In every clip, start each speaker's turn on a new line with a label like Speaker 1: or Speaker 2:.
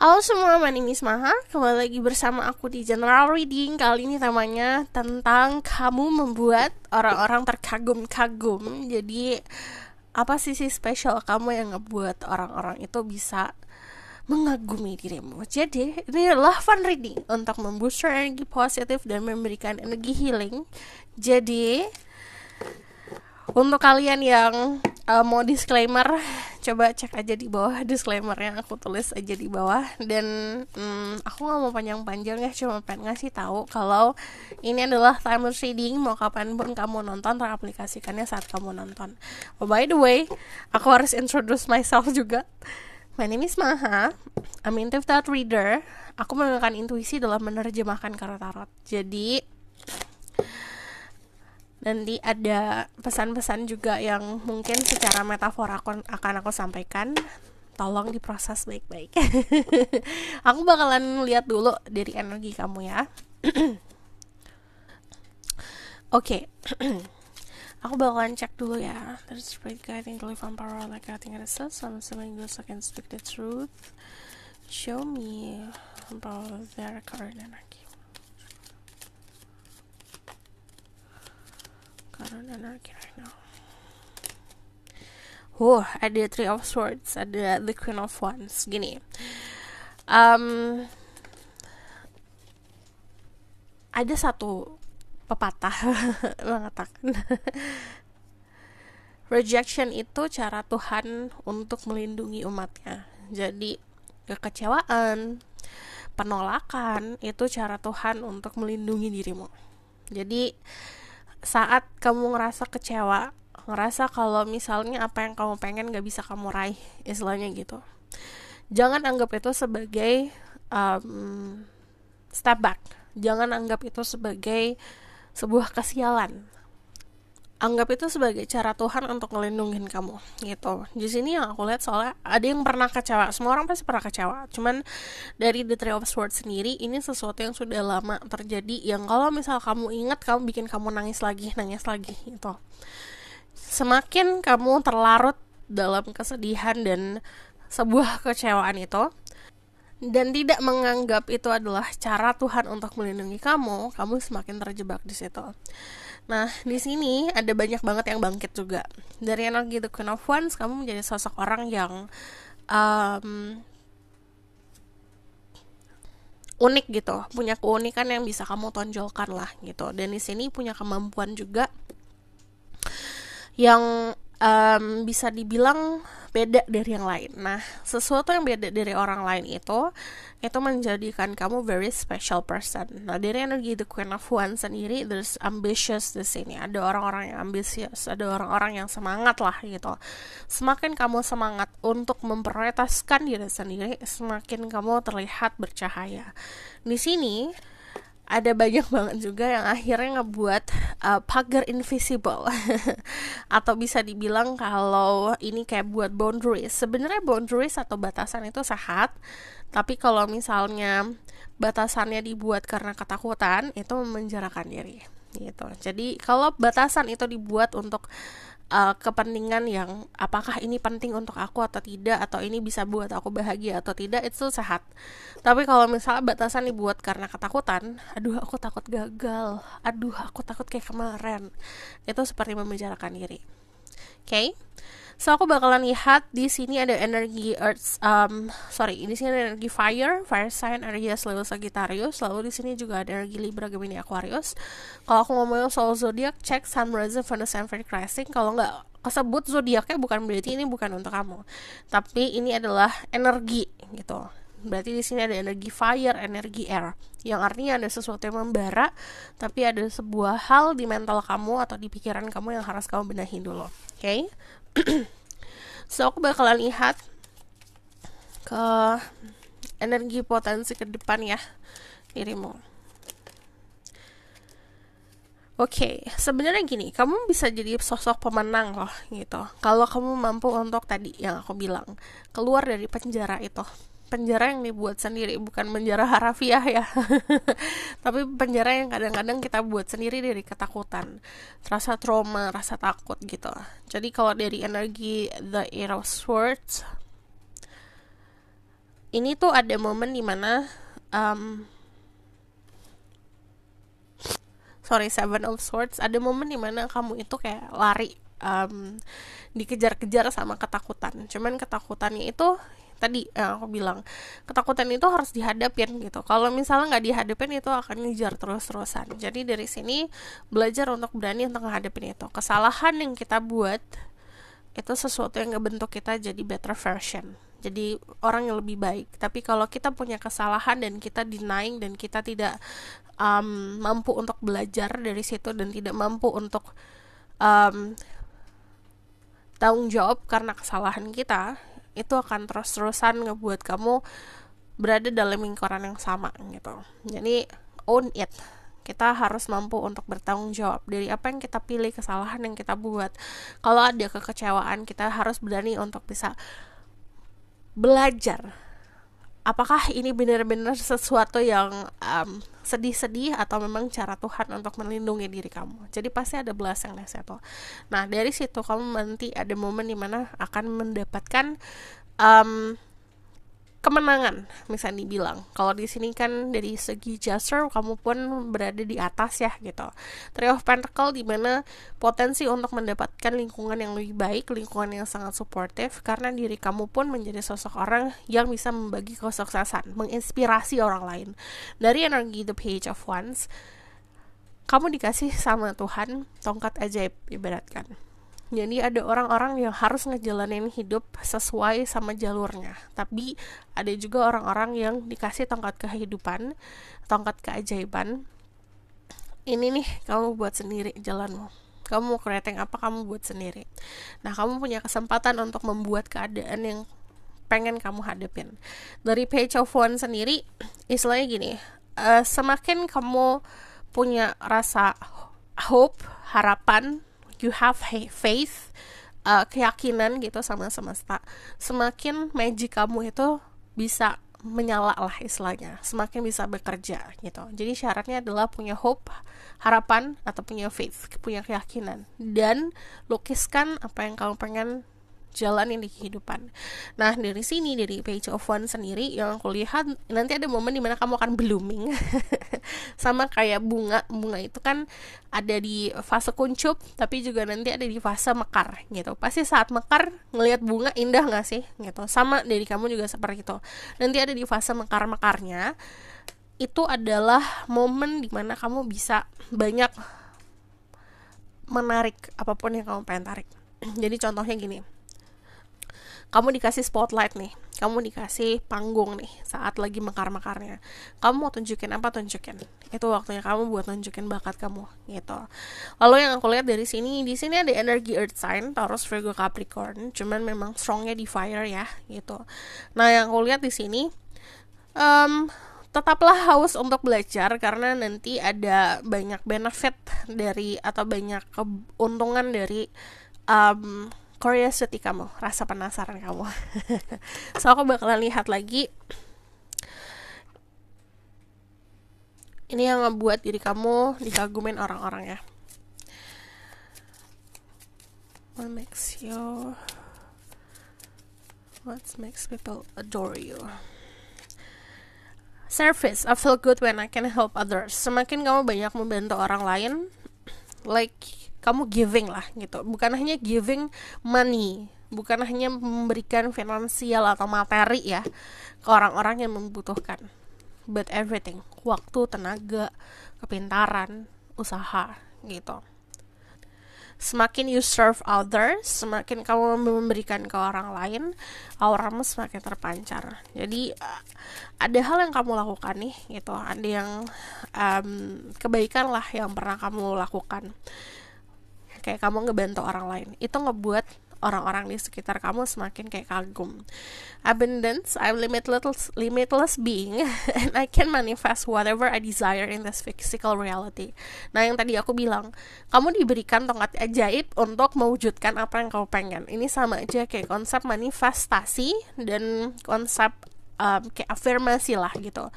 Speaker 1: Halo semua, my name is Maha Kembali lagi bersama aku di General Reading Kali ini temanya tentang kamu membuat orang-orang terkagum-kagum Jadi apa sisi spesial kamu yang ngebuat orang-orang itu bisa mengagumi dirimu Jadi ini adalah fun reading Untuk membooster energi positif dan memberikan energi healing Jadi untuk kalian yang uh, mau disclaimer coba cek aja di bawah disclaimer yang aku tulis aja di bawah dan um, aku nggak mau panjang-panjang ya cuma pengen ngasih tahu kalau ini adalah time reading mau kapan pun kamu nonton teraplikasikannya saat kamu nonton oh by the way aku harus introduce myself juga My name is Maha, I'm intuitive tarot reader. Aku menggunakan intuisi dalam menerjemahkan kartu tarot. Jadi, nanti ada pesan-pesan juga yang mungkin secara metafora aku, akan aku sampaikan tolong diproses baik-baik aku bakalan lihat dulu dari energi kamu ya oke aku bakalan cek dulu ya terus spirit guiding the from power like guiding ourselves I'm assuming those I can speak the truth show me about their current energy Oh, anarchy now. ada Three of Swords, ada The Queen of Wands. Gini, um, ada satu pepatah mengatakan rejection itu cara Tuhan untuk melindungi umatnya. Jadi kekecewaan, penolakan itu cara Tuhan untuk melindungi dirimu. Jadi saat kamu ngerasa kecewa ngerasa kalau misalnya apa yang kamu pengen gak bisa kamu raih istilahnya gitu jangan anggap itu sebagai um, step back jangan anggap itu sebagai sebuah kesialan anggap itu sebagai cara Tuhan untuk ngelindungin kamu gitu di sini yang aku lihat soalnya ada yang pernah kecewa semua orang pasti pernah kecewa cuman dari The Three of Swords sendiri ini sesuatu yang sudah lama terjadi yang kalau misal kamu ingat kamu bikin kamu nangis lagi nangis lagi gitu semakin kamu terlarut dalam kesedihan dan sebuah kecewaan itu dan tidak menganggap itu adalah cara Tuhan untuk melindungi kamu, kamu semakin terjebak di situ. Nah, di sini ada banyak banget yang bangkit juga. Dari energi gitu, The Queen of Wands, kamu menjadi sosok orang yang um, unik gitu, punya keunikan yang bisa kamu tonjolkan lah gitu. Dan di sini punya kemampuan juga yang um, bisa dibilang beda dari yang lain. Nah, sesuatu yang beda dari orang lain itu itu menjadikan kamu very special person. Nah, dari energi The Queen of wands sendiri there's ambitious di sini. Ada orang-orang yang ambisius, ada orang-orang yang semangat lah gitu. Semakin kamu semangat untuk memprioritaskan diri sendiri, semakin kamu terlihat bercahaya. Di sini ada banyak banget juga yang akhirnya ngebuat uh, pagar invisible atau bisa dibilang kalau ini kayak buat boundaries sebenarnya boundaries atau batasan itu sehat tapi kalau misalnya batasannya dibuat karena ketakutan itu memenjarakan diri gitu jadi kalau batasan itu dibuat untuk uh, kepentingan yang apakah ini penting untuk aku atau tidak atau ini bisa buat aku bahagia atau tidak itu sehat tapi kalau misalnya batasan dibuat karena ketakutan aduh aku takut gagal aduh aku takut kayak kemarin itu seperti membicarakan diri Oke. Okay? So aku bakalan lihat di sini ada energi earth um sorry ini sini ada energi fire, fire sign, energi selalu Sagittarius, lalu di sini juga ada energi Libra, Gemini, Aquarius. Kalau aku ngomongin soal zodiak, cek Sun, Rising, Venus, and Rising. Kalau nggak kesebut zodiaknya bukan berarti ini bukan untuk kamu, tapi ini adalah energi gitu. Berarti di sini ada energi fire, energi air, yang artinya ada sesuatu yang membara, tapi ada sebuah hal di mental kamu atau di pikiran kamu yang harus kamu benahi dulu. Oke? Okay? so aku bakalan lihat ke energi potensi ke depan ya dirimu. Oke, okay. sebenarnya gini, kamu bisa jadi sosok pemenang loh gitu. Kalau kamu mampu untuk tadi yang aku bilang, keluar dari penjara itu penjara yang dibuat sendiri bukan penjara harafiah ya tapi penjara yang kadang-kadang kita buat sendiri dari ketakutan rasa trauma rasa takut gitu jadi kalau dari energi the eight of swords ini tuh ada momen dimana um, sorry seven of swords ada momen dimana kamu itu kayak lari um, dikejar-kejar sama ketakutan cuman ketakutannya itu tadi yang eh, aku bilang ketakutan itu harus dihadapin gitu kalau misalnya nggak dihadapin itu akan ngejar terus-terusan jadi dari sini belajar untuk berani untuk menghadapin itu kesalahan yang kita buat itu sesuatu yang ngebentuk kita jadi better version jadi orang yang lebih baik tapi kalau kita punya kesalahan dan kita denying dan kita tidak um, mampu untuk belajar dari situ dan tidak mampu untuk um, tanggung jawab karena kesalahan kita itu akan terus-terusan ngebuat kamu berada dalam lingkaran yang sama gitu. Jadi own it. Kita harus mampu untuk bertanggung jawab dari apa yang kita pilih, kesalahan yang kita buat. Kalau ada kekecewaan, kita harus berani untuk bisa belajar apakah ini benar-benar sesuatu yang um, sedih-sedih atau memang cara Tuhan untuk melindungi diri kamu. Jadi pasti ada belasan leset loh. Nah dari situ kamu nanti ada momen dimana akan mendapatkan um, kemenangan misalnya dibilang kalau di sini kan dari segi gesture kamu pun berada di atas ya gitu three of pentacle di mana potensi untuk mendapatkan lingkungan yang lebih baik lingkungan yang sangat suportif karena diri kamu pun menjadi sosok orang yang bisa membagi kesuksesan menginspirasi orang lain dari energi the page of wands kamu dikasih sama Tuhan tongkat ajaib ibaratkan jadi ada orang-orang yang harus ngejalanin hidup sesuai sama jalurnya tapi ada juga orang-orang yang dikasih tongkat kehidupan tongkat keajaiban ini nih kamu buat sendiri jalanmu kamu mau kreating apa kamu buat sendiri nah kamu punya kesempatan untuk membuat keadaan yang pengen kamu hadapin dari page of one sendiri istilahnya gini uh, semakin kamu punya rasa hope harapan you have faith uh, keyakinan gitu sama semesta semakin magic kamu itu bisa menyala lah istilahnya semakin bisa bekerja gitu jadi syaratnya adalah punya hope harapan atau punya faith punya keyakinan dan lukiskan apa yang kamu pengen jalanin di kehidupan. Nah dari sini dari page of one sendiri yang aku lihat nanti ada momen dimana kamu akan blooming sama kayak bunga bunga itu kan ada di fase kuncup tapi juga nanti ada di fase mekar gitu pasti saat mekar ngelihat bunga indah nggak sih gitu sama dari kamu juga seperti itu nanti ada di fase mekar mekarnya itu adalah momen dimana kamu bisa banyak menarik apapun yang kamu pengen tarik jadi contohnya gini kamu dikasih spotlight nih kamu dikasih panggung nih saat lagi mekar-mekarnya kamu mau tunjukin apa tunjukin itu waktunya kamu buat tunjukin bakat kamu gitu lalu yang aku lihat dari sini di sini ada energi earth sign Taurus Virgo Capricorn cuman memang strongnya di fire ya gitu nah yang aku lihat di sini um, tetaplah haus untuk belajar karena nanti ada banyak benefit dari atau banyak keuntungan dari um, curiosity kamu, rasa penasaran kamu. so aku bakalan lihat lagi ini yang ngebuat diri kamu dikagumin orang-orang ya. What makes you What makes people adore you? Service, I feel good when I can help others. Semakin kamu banyak membantu orang lain, like kamu giving lah gitu bukan hanya giving money bukan hanya memberikan finansial atau materi ya ke orang-orang yang membutuhkan but everything waktu tenaga kepintaran usaha gitu semakin you serve others semakin kamu memberikan ke orang lain auramu semakin terpancar jadi eh, ada hal yang kamu lakukan nih gitu ada yang um, kebaikan lah yang pernah kamu lakukan kayak kamu ngebantu orang lain itu ngebuat orang-orang di sekitar kamu semakin kayak kagum abundance I'm limitless limitless being and I can manifest whatever I desire in this physical reality nah yang tadi aku bilang kamu diberikan tongkat ajaib untuk mewujudkan apa yang kamu pengen ini sama aja kayak konsep manifestasi dan konsep um, kayak afirmasi lah gitu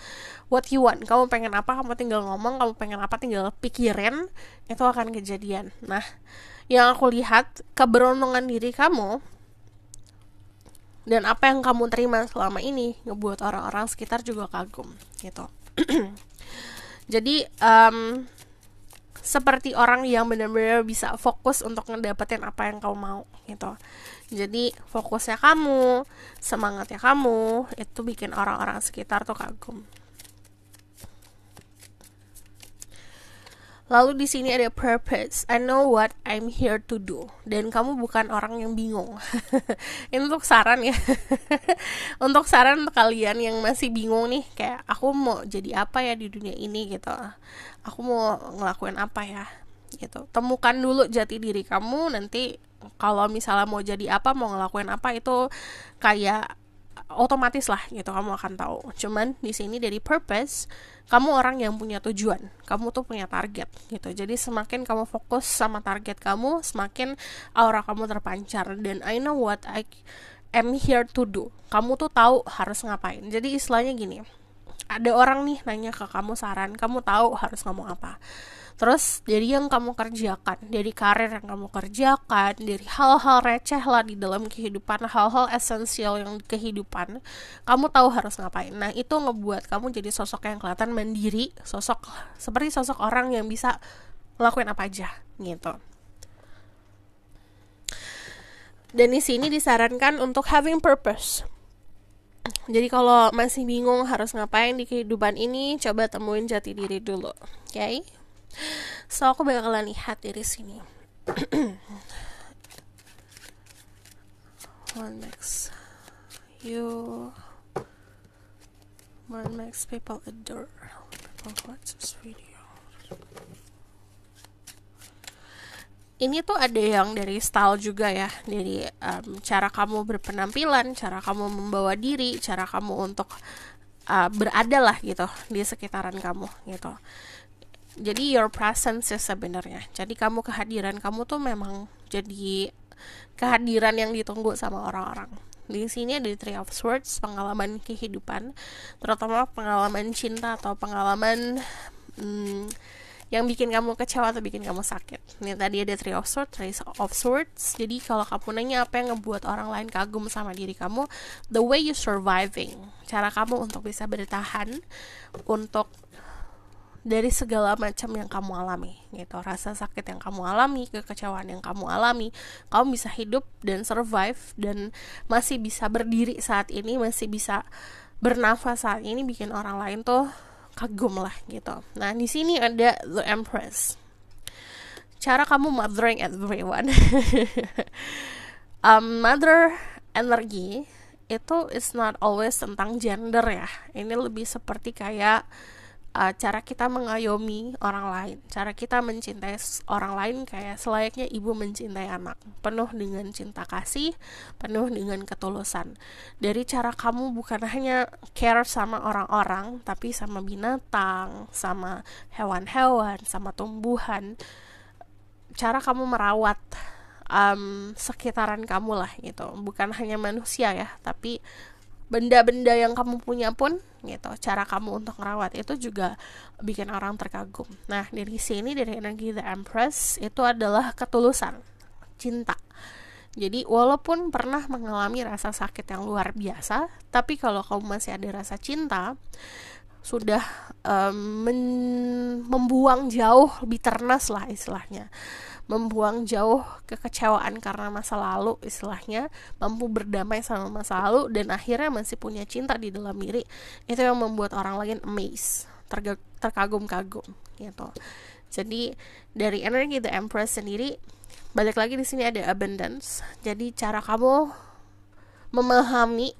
Speaker 1: what you want kamu pengen apa kamu tinggal ngomong kamu pengen apa tinggal pikirin itu akan kejadian nah yang aku lihat keberuntungan diri kamu dan apa yang kamu terima selama ini ngebuat orang-orang sekitar juga kagum gitu jadi um, seperti orang yang benar-benar bisa fokus untuk ngedapetin apa yang kau mau gitu jadi fokusnya kamu semangatnya kamu itu bikin orang-orang sekitar tuh kagum Lalu di sini ada purpose. I know what I'm here to do. Dan kamu bukan orang yang bingung. Ini untuk saran ya. untuk saran kalian yang masih bingung nih, kayak aku mau jadi apa ya di dunia ini gitu. Aku mau ngelakuin apa ya gitu. Temukan dulu jati diri kamu nanti kalau misalnya mau jadi apa, mau ngelakuin apa itu kayak otomatis lah gitu kamu akan tahu. Cuman di sini dari purpose, kamu orang yang punya tujuan, kamu tuh punya target gitu. Jadi semakin kamu fokus sama target kamu, semakin aura kamu terpancar dan I know what I am here to do. Kamu tuh tahu harus ngapain. Jadi istilahnya gini, ada orang nih nanya ke kamu saran, kamu tahu harus ngomong apa terus dari yang kamu kerjakan dari karir yang kamu kerjakan dari hal-hal receh lah di dalam kehidupan hal-hal esensial yang di kehidupan kamu tahu harus ngapain nah itu ngebuat kamu jadi sosok yang kelihatan mandiri sosok seperti sosok orang yang bisa lakuin apa aja gitu dan di sini disarankan untuk having purpose jadi kalau masih bingung harus ngapain di kehidupan ini, coba temuin jati diri dulu. Oke? Okay? so aku bakalan lihat dari sini one max you one max people adore people watch this video ini tuh ada yang dari style juga ya dari um, cara kamu berpenampilan cara kamu membawa diri cara kamu untuk uh, berada lah gitu di sekitaran kamu gitu jadi your presence ya sebenarnya jadi kamu kehadiran kamu tuh memang jadi kehadiran yang ditunggu sama orang-orang di sini ada Three of Swords pengalaman kehidupan terutama pengalaman cinta atau pengalaman hmm, yang bikin kamu kecewa atau bikin kamu sakit. Ini tadi ada Three of Swords, Three of Swords. Jadi kalau kamu nanya apa yang ngebuat orang lain kagum sama diri kamu, the way you surviving, cara kamu untuk bisa bertahan, untuk dari segala macam yang kamu alami gitu rasa sakit yang kamu alami kekecewaan yang kamu alami kamu bisa hidup dan survive dan masih bisa berdiri saat ini masih bisa bernafas saat ini bikin orang lain tuh kagum lah gitu nah di sini ada the empress cara kamu mothering everyone um, mother energy itu is not always tentang gender ya ini lebih seperti kayak uh, cara kita mengayomi orang lain, cara kita mencintai orang lain kayak selayaknya ibu mencintai anak, penuh dengan cinta kasih, penuh dengan ketulusan. Dari cara kamu bukan hanya care sama orang-orang, tapi sama binatang, sama hewan-hewan, sama tumbuhan, cara kamu merawat um, sekitaran kamu lah gitu, bukan hanya manusia ya, tapi benda-benda yang kamu punya pun gitu cara kamu untuk merawat itu juga bikin orang terkagum nah dari sini dari energi the empress itu adalah ketulusan cinta jadi walaupun pernah mengalami rasa sakit yang luar biasa, tapi kalau kamu masih ada rasa cinta, sudah um, membuang jauh lebih ternas lah istilahnya membuang jauh kekecewaan karena masa lalu istilahnya mampu berdamai sama masa lalu dan akhirnya masih punya cinta di dalam diri itu yang membuat orang lain amazed terkagum-kagum gitu jadi dari energi the empress sendiri balik lagi di sini ada abundance jadi cara kamu memahami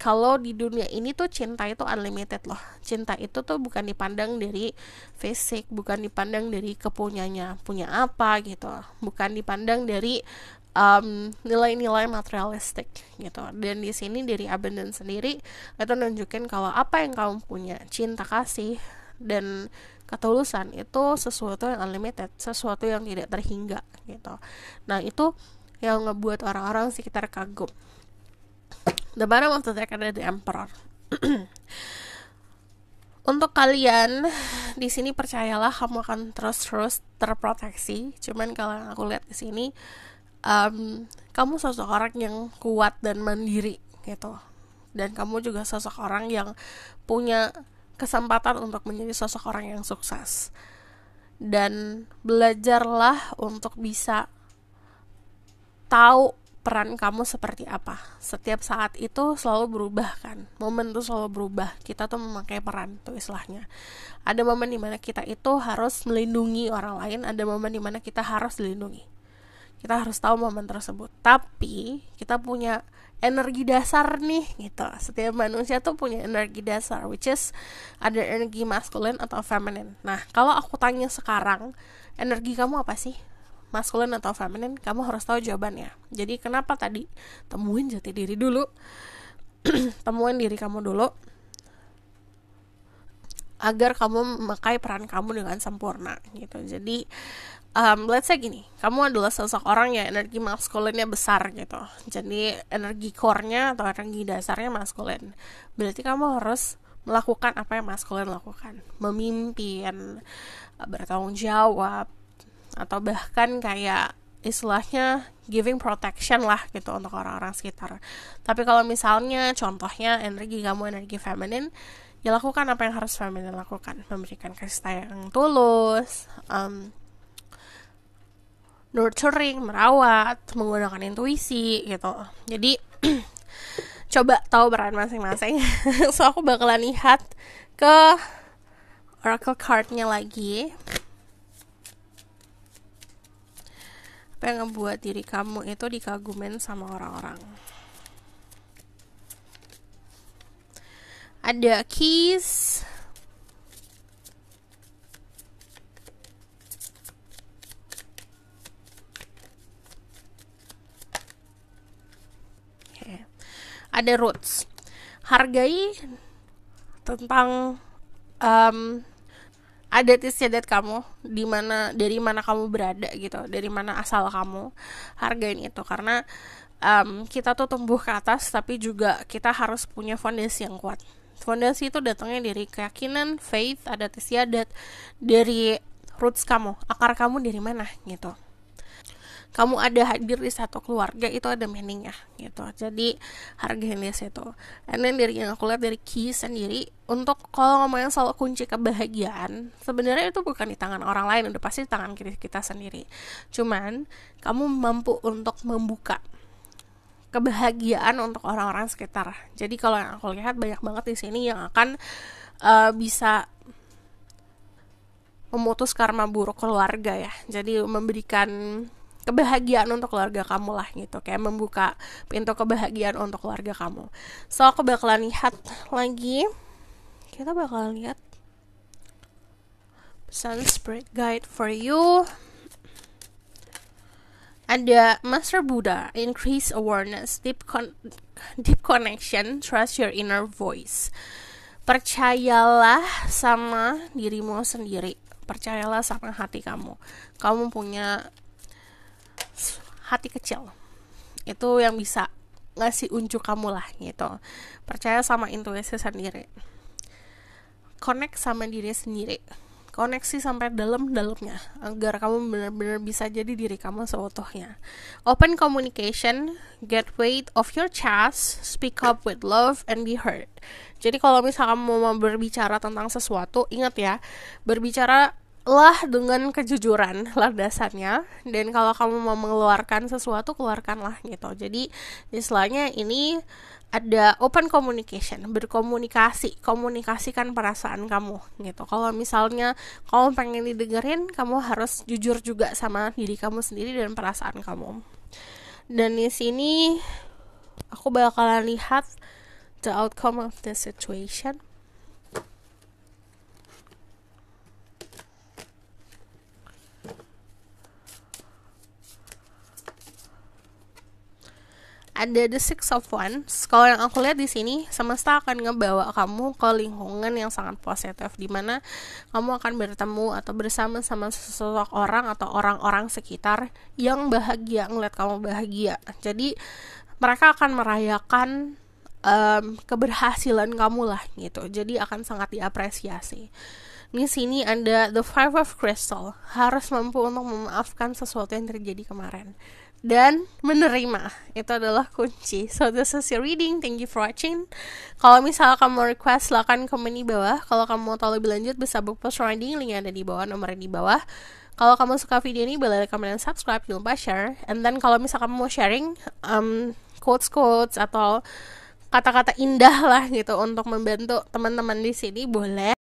Speaker 1: kalau di dunia ini tuh cinta itu unlimited loh cinta itu tuh bukan dipandang dari fisik bukan dipandang dari kepunyanya punya apa gitu bukan dipandang dari um, nilai-nilai materialistik gitu dan di sini dari abundance sendiri itu nunjukin kalau apa yang kamu punya cinta kasih dan ketulusan itu sesuatu yang unlimited sesuatu yang tidak terhingga gitu nah itu yang ngebuat orang-orang sekitar kagum The Baron of the Dragon and the Emperor. Untuk kalian di sini percayalah kamu akan terus-terus terproteksi. Cuman kalau yang aku lihat di sini, um, kamu sosok orang yang kuat dan mandiri gitu. Dan kamu juga sosok orang yang punya kesempatan untuk menjadi sosok orang yang sukses. Dan belajarlah untuk bisa tahu peran kamu seperti apa. Setiap saat itu selalu berubah kan. Momen tuh selalu berubah. Kita tuh memakai peran tuh istilahnya. Ada momen dimana kita itu harus melindungi orang lain, ada momen dimana kita harus dilindungi. Kita harus tahu momen tersebut. Tapi kita punya energi dasar nih gitu. Setiap manusia tuh punya energi dasar which is ada energi maskulin atau feminine. Nah, kalau aku tanya sekarang, energi kamu apa sih? maskulin atau feminin kamu harus tahu jawabannya jadi kenapa tadi temuin jati diri dulu temuin diri kamu dulu agar kamu memakai peran kamu dengan sempurna gitu jadi um, let's say gini kamu adalah sosok orang yang energi maskulinnya besar gitu jadi energi core-nya atau energi dasarnya maskulin berarti kamu harus melakukan apa yang maskulin lakukan memimpin bertanggung jawab atau bahkan kayak istilahnya giving protection lah gitu untuk orang-orang sekitar. Tapi kalau misalnya contohnya energi kamu energi feminin, ya lakukan apa yang harus feminin lakukan, memberikan kasih sayang tulus, um, nurturing, merawat, menggunakan intuisi gitu. Jadi coba tahu peran masing-masing. so aku bakalan lihat ke oracle cardnya lagi apa yang ngebuat diri kamu itu dikagumin sama orang-orang ada keys ada roots hargai tentang um, ada istiadat kamu di mana dari mana kamu berada gitu dari mana asal kamu hargain itu karena um, kita tuh tumbuh ke atas tapi juga kita harus punya fondasi yang kuat fondasi itu datangnya dari keyakinan faith adat istiadat dari roots kamu akar kamu dari mana gitu kamu ada hadir di satu keluarga itu ada meaningnya gitu jadi harga ini situ and then dari yang aku lihat dari key sendiri untuk kalau ngomongin soal kunci kebahagiaan sebenarnya itu bukan di tangan orang lain udah pasti di tangan kita, kita sendiri cuman kamu mampu untuk membuka kebahagiaan untuk orang-orang sekitar. Jadi kalau yang aku lihat banyak banget di sini yang akan uh, bisa memutus karma buruk keluarga ya. Jadi memberikan kebahagiaan untuk keluarga kamu lah gitu kayak membuka pintu kebahagiaan untuk keluarga kamu so aku bakalan lihat lagi kita bakalan lihat sun spirit guide for you ada Master Buddha, increase awareness, deep con deep connection, trust your inner voice. Percayalah sama dirimu sendiri, percayalah sama hati kamu. Kamu punya hati kecil itu yang bisa ngasih unjuk kamu lah gitu percaya sama intuisi sendiri connect sama diri sendiri koneksi sampai dalam-dalamnya agar kamu benar-benar bisa jadi diri kamu seutuhnya. Open communication, get weight of your chest, speak up with love and be heard. Jadi kalau misalnya kamu mau berbicara tentang sesuatu, ingat ya, berbicara lah dengan kejujuran landasannya dan kalau kamu mau mengeluarkan sesuatu keluarkanlah gitu jadi istilahnya ini ada open communication berkomunikasi komunikasikan perasaan kamu gitu kalau misalnya kamu pengen didengerin kamu harus jujur juga sama diri kamu sendiri dan perasaan kamu dan di sini aku bakalan lihat the outcome of the situation ada the six of wands kalau yang aku lihat di sini semesta akan ngebawa kamu ke lingkungan yang sangat positif di mana kamu akan bertemu atau bersama sama sosok orang atau orang-orang sekitar yang bahagia ngeliat kamu bahagia jadi mereka akan merayakan um, keberhasilan kamu lah gitu jadi akan sangat diapresiasi di sini ada the five of crystal harus mampu untuk memaafkan sesuatu yang terjadi kemarin dan menerima itu adalah kunci so this is your reading thank you for watching kalau misalnya kamu request silahkan komen di bawah kalau kamu mau tahu lebih lanjut bisa book post reading linknya ada di bawah nomornya di bawah kalau kamu suka video ini boleh like, dan subscribe jangan lupa share and then kalau misalnya kamu mau sharing um, quotes quotes atau kata-kata indah lah gitu untuk membantu teman-teman di sini boleh